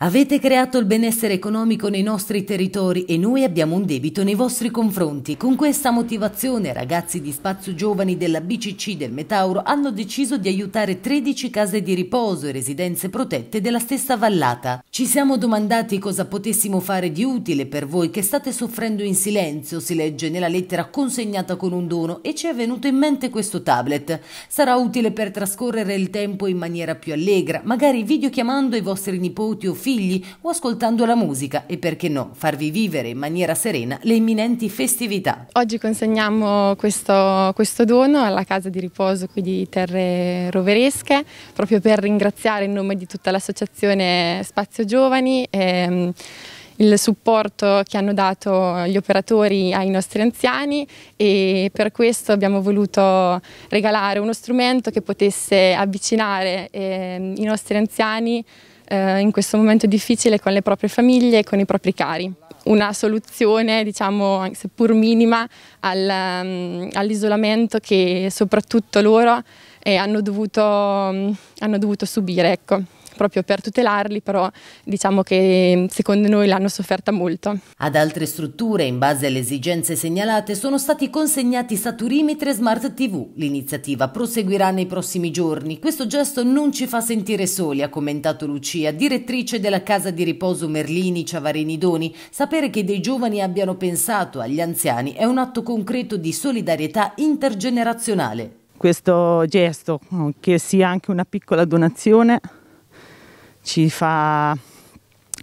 Avete creato il benessere economico nei nostri territori e noi abbiamo un debito nei vostri confronti. Con questa motivazione ragazzi di Spazio Giovani della BCC del Metauro hanno deciso di aiutare 13 case di riposo e residenze protette della stessa vallata. Ci siamo domandati cosa potessimo fare di utile per voi che state soffrendo in silenzio, si legge nella lettera consegnata con un dono e ci è venuto in mente questo tablet. Sarà utile per trascorrere il tempo in maniera più allegra, magari videochiamando i vostri nipoti o figli figli o ascoltando la musica e perché no, farvi vivere in maniera serena le imminenti festività. Oggi consegniamo questo, questo dono alla casa di riposo qui di Terre Roveresche, proprio per ringraziare in nome di tutta l'associazione Spazio Giovani. E, ehm, il supporto che hanno dato gli operatori ai nostri anziani e per questo abbiamo voluto regalare uno strumento che potesse avvicinare eh, i nostri anziani eh, in questo momento difficile con le proprie famiglie e con i propri cari. Una soluzione, diciamo, seppur minima, al, mm, all'isolamento che soprattutto loro eh, hanno, dovuto, mm, hanno, dovuto, subire. Ecco proprio per tutelarli, però diciamo che mm, secondo noi l'hanno sofferta molto. Ad altre strutture, in base alle esigenze segnalate, sono stati consegnati saturimetri e smart TV. L'iniziativa proseguirà nei prossimi giorni. Questo gesto non ci fa sentire soli, ha commentato Lucia, direttrice della casa di riposo Merlini Ciavarini Doni. Sapere che dei giovani abbiano pensato agli anziani è un atto concreto di solidarietà intergenerazionale. Questo gesto, che sia anche una piccola donazione, ci, fa,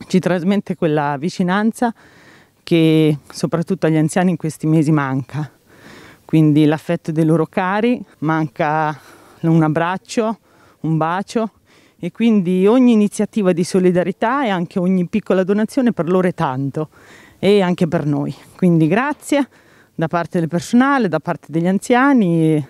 ci trasmette quella vicinanza che soprattutto agli anziani in questi mesi manca. Quindi l'affetto dei loro cari, manca un abbraccio, un bacio e quindi ogni iniziativa di solidarietà e anche ogni piccola donazione per loro è tanto e anche per noi. Quindi grazie da parte del personale, da parte degli anziani e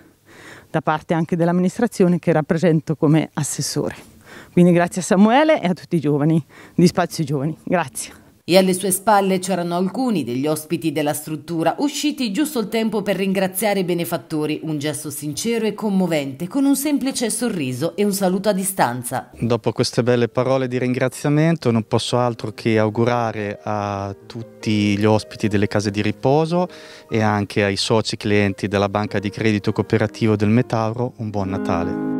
da parte anche dell'amministrazione che rappresento come assessore. Quindi grazie a Samuele e a tutti i giovani di Spazio Giovani. Grazie. E alle sue spalle c'erano alcuni degli ospiti della struttura, usciti giusto il tempo per ringraziare i benefattori, un gesto sincero e commovente, con un semplice sorriso e un saluto a distanza. Dopo queste belle parole di ringraziamento non posso altro che augurare a tutti gli ospiti delle case di riposo e anche ai soci clienti della banca di credito cooperativo del Metauro un buon Natale.